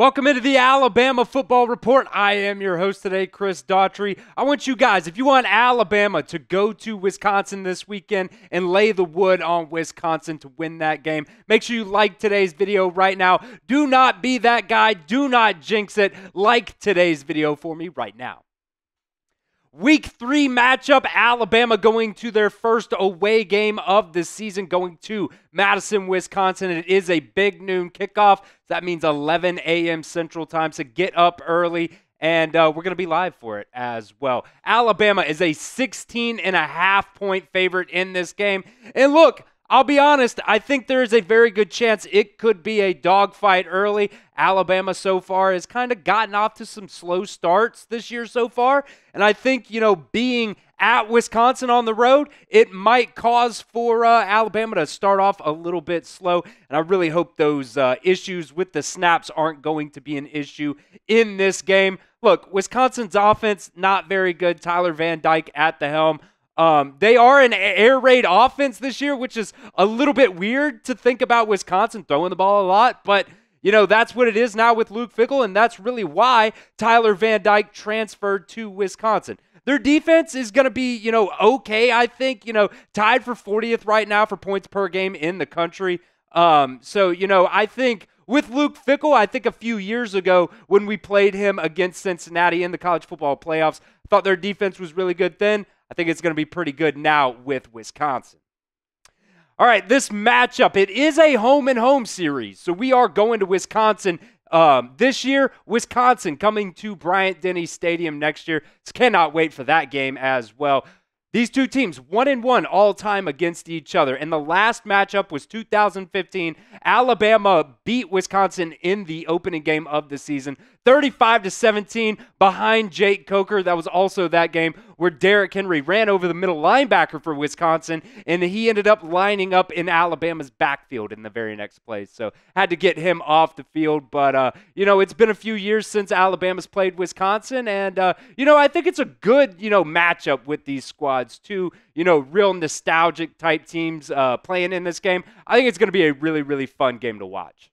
Welcome into the Alabama Football Report. I am your host today, Chris Daughtry. I want you guys, if you want Alabama to go to Wisconsin this weekend and lay the wood on Wisconsin to win that game, make sure you like today's video right now. Do not be that guy. Do not jinx it. Like today's video for me right now. Week three matchup Alabama going to their first away game of the season, going to Madison, Wisconsin. It is a big noon kickoff. That means 11 a.m. Central Time. So get up early, and uh, we're going to be live for it as well. Alabama is a 16 and a half point favorite in this game. And look, I'll be honest, I think there is a very good chance it could be a dogfight early. Alabama so far has kind of gotten off to some slow starts this year so far. And I think, you know, being at Wisconsin on the road, it might cause for uh, Alabama to start off a little bit slow. And I really hope those uh, issues with the snaps aren't going to be an issue in this game. Look, Wisconsin's offense, not very good. Tyler Van Dyke at the helm. Um, they are an air raid offense this year, which is a little bit weird to think about Wisconsin throwing the ball a lot, but you know, that's what it is now with Luke Fickle, and that's really why Tyler Van Dyke transferred to Wisconsin. Their defense is going to be, you know, okay, I think, you know, tied for 40th right now for points per game in the country. Um, so, you know, I think with Luke Fickle, I think a few years ago when we played him against Cincinnati in the college football playoffs, thought their defense was really good then. I think it's going to be pretty good now with Wisconsin. All right, this matchup, it is a home and home series. So we are going to Wisconsin um, this year. Wisconsin coming to Bryant Denny Stadium next year. cannot wait for that game as well. These two teams, one and one all time against each other. And the last matchup was 2015. Alabama beat Wisconsin in the opening game of the season. 35 to 17 behind Jake Coker. That was also that game where Derrick Henry ran over the middle linebacker for Wisconsin, and he ended up lining up in Alabama's backfield in the very next play. So had to get him off the field. But uh, you know, it's been a few years since Alabama's played Wisconsin, and uh, you know, I think it's a good you know matchup with these squads. Two you know real nostalgic type teams uh, playing in this game. I think it's going to be a really really fun game to watch.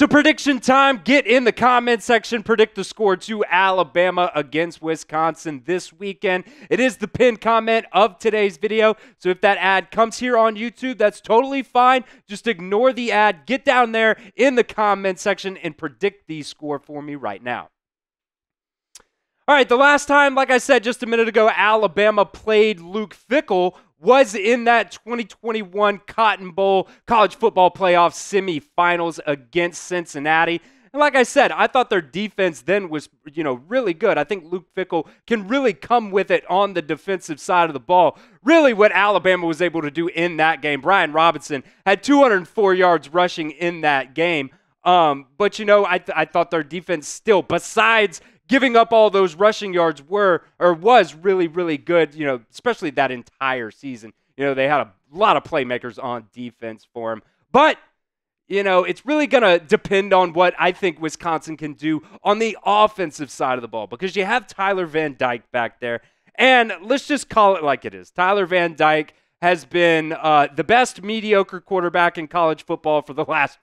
So, prediction time. Get in the comment section. Predict the score to Alabama against Wisconsin this weekend. It is the pinned comment of today's video. So, if that ad comes here on YouTube, that's totally fine. Just ignore the ad. Get down there in the comment section and predict the score for me right now. All right, the last time, like I said just a minute ago, Alabama played Luke Fickle was in that 2021 Cotton Bowl college football playoff semifinals against Cincinnati. And like I said, I thought their defense then was, you know, really good. I think Luke Fickle can really come with it on the defensive side of the ball. Really, what Alabama was able to do in that game, Brian Robinson had 204 yards rushing in that game. Um, but you know, I, th- I thought their defense still, besides giving up all those rushing yards were or was really, really good, you know, especially that entire season. You know, they had a lot of playmakers on defense for him. But, you know, it's really going to depend on what I think Wisconsin can do on the offensive side of the ball because you have Tyler Van Dyke back there. And let's just call it like it is. Tyler Van Dyke has been uh, the best mediocre quarterback in college football for the last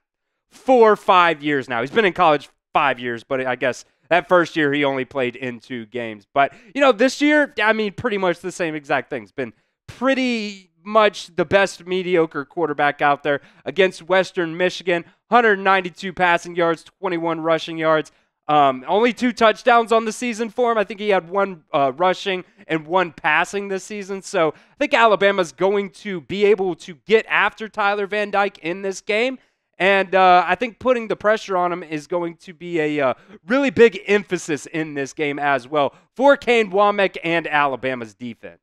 four or five years now. He's been in college five years, but I guess that first year he only played in two games. But, you know, this year, I mean, pretty much the same exact thing. It's been pretty much the best mediocre quarterback out there against Western Michigan. 192 passing yards, 21 rushing yards. Um, only two touchdowns on the season for him. I think he had one uh, rushing and one passing this season. So I think Alabama's going to be able to get after Tyler Van Dyke in this game. And uh, I think putting the pressure on him is going to be a uh, really big emphasis in this game as well for Kane Womack and Alabama's defense.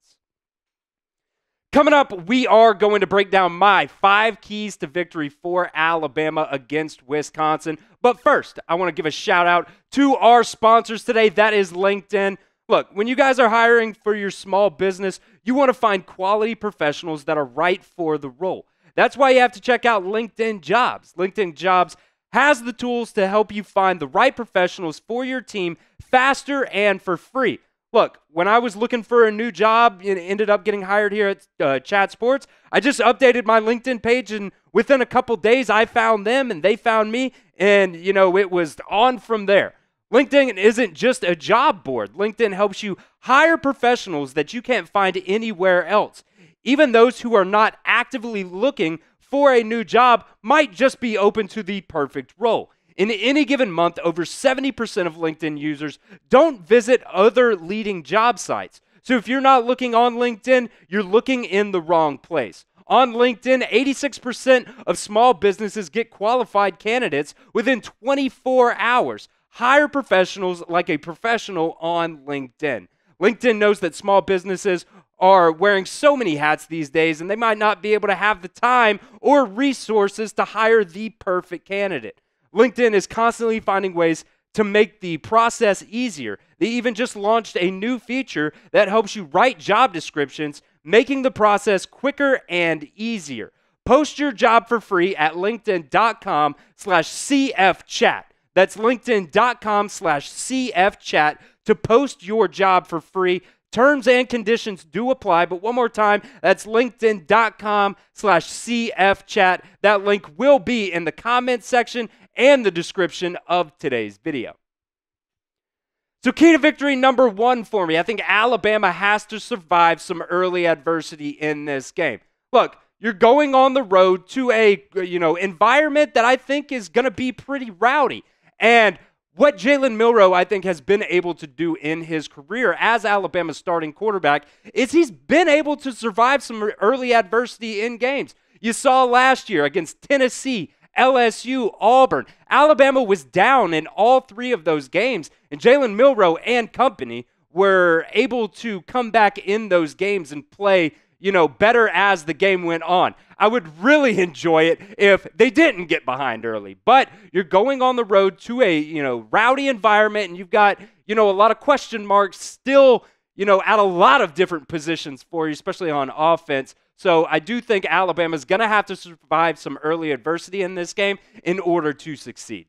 Coming up, we are going to break down my five keys to victory for Alabama against Wisconsin. But first, I want to give a shout out to our sponsors today. That is LinkedIn. Look, when you guys are hiring for your small business, you want to find quality professionals that are right for the role. That's why you have to check out LinkedIn Jobs. LinkedIn Jobs has the tools to help you find the right professionals for your team faster and for free. Look, when I was looking for a new job and ended up getting hired here at uh, Chat Sports, I just updated my LinkedIn page and within a couple days I found them and they found me and you know it was on from there. LinkedIn isn't just a job board. LinkedIn helps you hire professionals that you can't find anywhere else. Even those who are not actively looking for a new job might just be open to the perfect role. In any given month, over 70% of LinkedIn users don't visit other leading job sites. So if you're not looking on LinkedIn, you're looking in the wrong place. On LinkedIn, 86% of small businesses get qualified candidates within 24 hours. Hire professionals like a professional on LinkedIn. LinkedIn knows that small businesses are wearing so many hats these days, and they might not be able to have the time or resources to hire the perfect candidate. LinkedIn is constantly finding ways to make the process easier. They even just launched a new feature that helps you write job descriptions, making the process quicker and easier. Post your job for free at linkedin.com slash cfchat. That's linkedin.com slash cfchat to post your job for free. Terms and conditions do apply, but one more time, that's linkedin.com slash cfchat. That link will be in the comment section and the description of today's video. So, key to victory number one for me, I think Alabama has to survive some early adversity in this game. Look, you're going on the road to a you know environment that I think is going to be pretty rowdy, and what Jalen Milrow, I think, has been able to do in his career as Alabama's starting quarterback is he's been able to survive some early adversity in games. You saw last year against Tennessee, LSU, Auburn. Alabama was down in all three of those games, and Jalen Milrow and company were able to come back in those games and play you know, better as the game went on. I would really enjoy it if they didn't get behind early. But you're going on the road to a, you know, rowdy environment and you've got, you know, a lot of question marks still, you know, at a lot of different positions for you, especially on offense. So I do think Alabama's going to have to survive some early adversity in this game in order to succeed.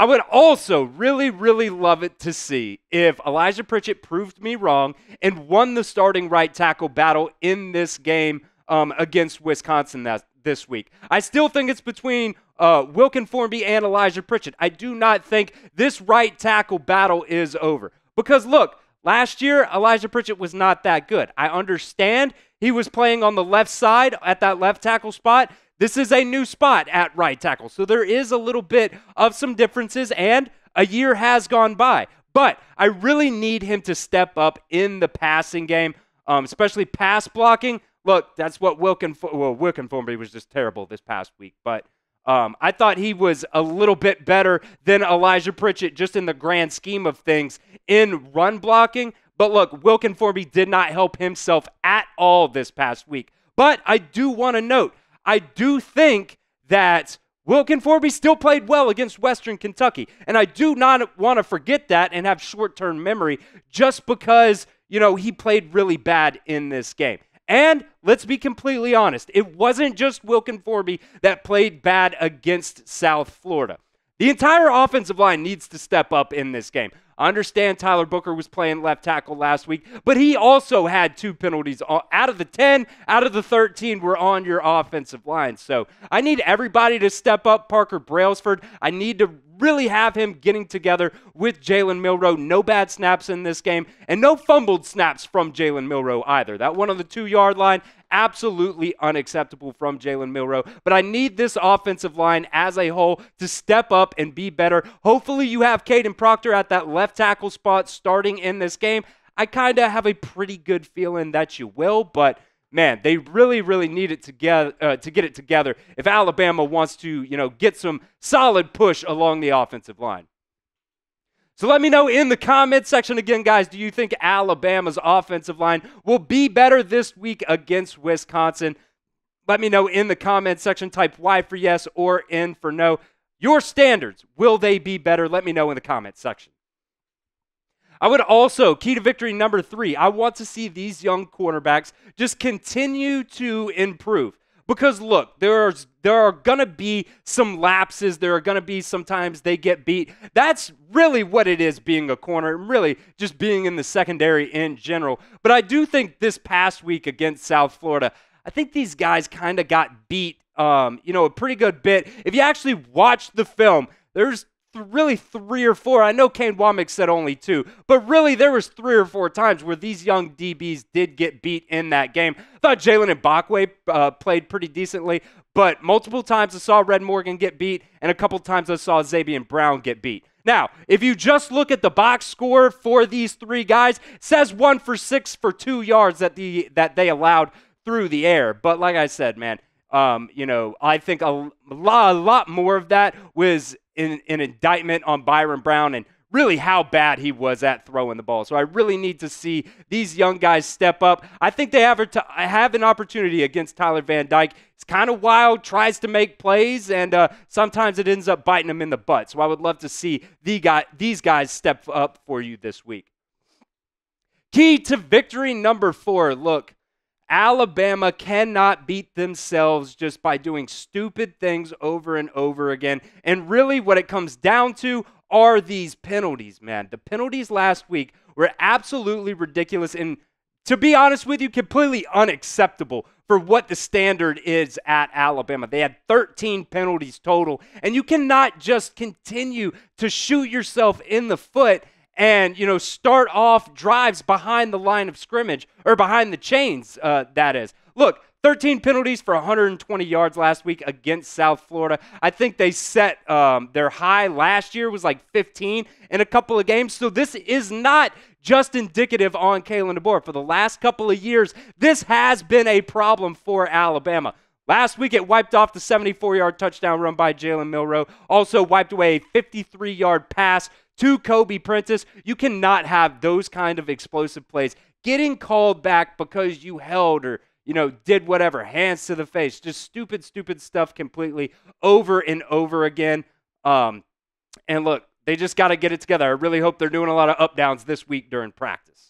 I would also really, really love it to see if Elijah Pritchett proved me wrong and won the starting right tackle battle in this game um, against Wisconsin that, this week. I still think it's between uh, Wilkin Formby and Elijah Pritchett. I do not think this right tackle battle is over. Because look, last year, Elijah Pritchett was not that good. I understand he was playing on the left side at that left tackle spot. This is a new spot at right tackle. So there is a little bit of some differences, and a year has gone by. But I really need him to step up in the passing game, um, especially pass blocking. Look, that's what Wilkin, well, Wilkin Formby was just terrible this past week, but. Um, I thought he was a little bit better than Elijah Pritchett just in the grand scheme of things in run blocking. But look, Wilkin Forby did not help himself at all this past week. But I do want to note I do think that Wilkin Forby still played well against Western Kentucky. And I do not want to forget that and have short term memory just because, you know, he played really bad in this game. And let's be completely honest, it wasn't just Wilkin Forby that played bad against South Florida. The entire offensive line needs to step up in this game. I understand Tyler Booker was playing left tackle last week, but he also had two penalties out of the 10, out of the 13 were on your offensive line. So I need everybody to step up. Parker Brailsford, I need to really have him getting together with Jalen Milrow. No bad snaps in this game, and no fumbled snaps from Jalen Milrow either. That one on the two yard line absolutely unacceptable from Jalen Milrow. But I need this offensive line as a whole to step up and be better. Hopefully, you have Caden Proctor at that left tackle spot starting in this game. I kind of have a pretty good feeling that you will, but man, they really, really need it together uh, to get it together if Alabama wants to, you know, get some solid push along the offensive line. So let me know in the comment section again, guys, do you think Alabama's offensive line will be better this week against Wisconsin? Let me know in the comment section. Type Y for yes or N for no. Your standards, will they be better? Let me know in the comment section. I would also, key to victory number three, I want to see these young cornerbacks just continue to improve. Because look, there are there are gonna be some lapses. There are gonna be sometimes they get beat. That's really what it is being a corner and really just being in the secondary in general. But I do think this past week against South Florida, I think these guys kind of got beat. Um, you know, a pretty good bit. If you actually watch the film, there's really three or four. I know Kane Womack said only two, but really there was three or four times where these young DBs did get beat in that game. I thought Jalen and Bakwe uh, played pretty decently, but multiple times I saw Red Morgan get beat, and a couple times I saw Zabian Brown get beat. Now, if you just look at the box score for these three guys, says one for six for two yards that the that they allowed through the air. But like I said, man, um, you know, I think a, a, lot, a lot more of that was in, an indictment on Byron Brown and really how bad he was at throwing the ball. So I really need to see these young guys step up. I think they have, have an opportunity against Tyler Van Dyke. It's kind of wild, tries to make plays, and uh, sometimes it ends up biting him in the butt. So I would love to see the guy, these guys step up for you this week. Key to victory number four. Look, Alabama cannot beat themselves just by doing stupid things over and over again. And really, what it comes down to are these penalties, man. The penalties last week were absolutely ridiculous and, to be honest with you, completely unacceptable for what the standard is at Alabama. They had 13 penalties total, and you cannot just continue to shoot yourself in the foot and you know start off drives behind the line of scrimmage or behind the chains uh, that is look 13 penalties for 120 yards last week against South Florida. I think they set um, their high last year was like 15 in a couple of games. So this is not just indicative on Kalen DeBoer. For the last couple of years, this has been a problem for Alabama. Last week, it wiped off the 74 yard touchdown run by Jalen Milrow, also wiped away a 53 yard pass to Kobe Prentice. You cannot have those kind of explosive plays. Getting called back because you held or you know, did whatever, hands to the face, just stupid, stupid stuff completely over and over again. Um, and look, they just got to get it together. I really hope they're doing a lot of up downs this week during practice.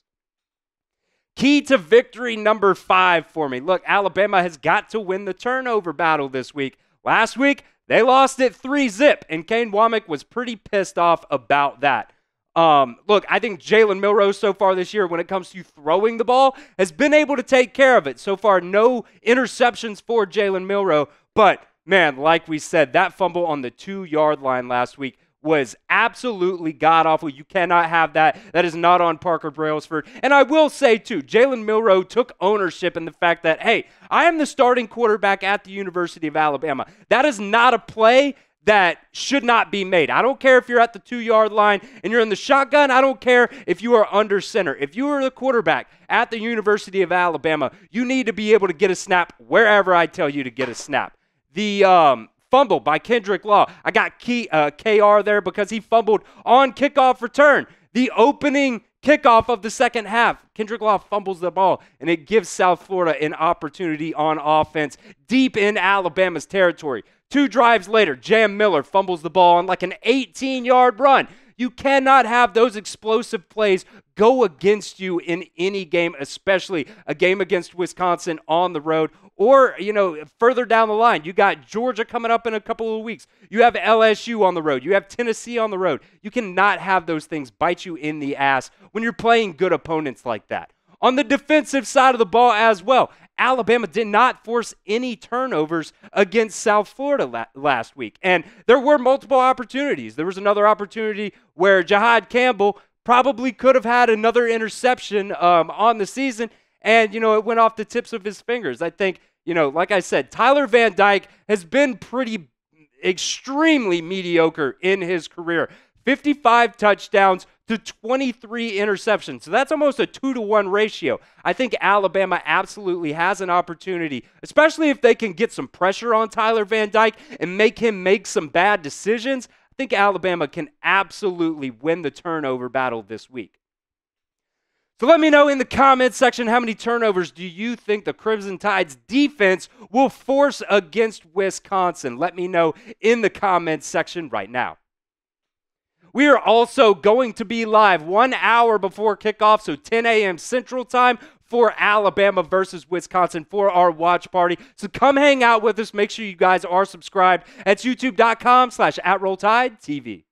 Key to victory number five for me. Look, Alabama has got to win the turnover battle this week. Last week, they lost it three zip, and Kane Womack was pretty pissed off about that. Um, look, I think Jalen Milrow so far this year, when it comes to throwing the ball, has been able to take care of it. So far, no interceptions for Jalen Milrow. But man, like we said, that fumble on the two yard line last week was absolutely god awful. You cannot have that. That is not on Parker Brailsford. And I will say, too, Jalen Milrow took ownership in the fact that, hey, I am the starting quarterback at the University of Alabama. That is not a play that should not be made. I don't care if you're at the two yard line and you're in the shotgun. I don't care if you are under center. If you are the quarterback at the University of Alabama, you need to be able to get a snap wherever I tell you to get a snap. The um, fumble by Kendrick Law. I got key, uh, KR there because he fumbled on kickoff return, the opening kickoff of the second half. Kendrick Law fumbles the ball, and it gives South Florida an opportunity on offense deep in Alabama's territory. Two drives later, Jam Miller fumbles the ball on like an 18 yard run. You cannot have those explosive plays go against you in any game, especially a game against Wisconsin on the road or, you know, further down the line, you got Georgia coming up in a couple of weeks. You have LSU on the road. You have Tennessee on the road. You cannot have those things bite you in the ass when you're playing good opponents like that. On the defensive side of the ball as well, Alabama did not force any turnovers against South Florida la- last week. And there were multiple opportunities. There was another opportunity where Jahad Campbell probably could have had another interception um, on the season. And, you know, it went off the tips of his fingers. I think you know, like I said, Tyler Van Dyke has been pretty extremely mediocre in his career. 55 touchdowns to 23 interceptions. So that's almost a 2 to 1 ratio. I think Alabama absolutely has an opportunity, especially if they can get some pressure on Tyler Van Dyke and make him make some bad decisions. I think Alabama can absolutely win the turnover battle this week. So let me know in the comments section how many turnovers do you think the Crimson Tide's defense will force against Wisconsin? Let me know in the comments section right now. We are also going to be live one hour before kickoff, so 10 a.m. Central Time for Alabama versus Wisconsin for our watch party. So come hang out with us. Make sure you guys are subscribed. at youtube.com slash at TV.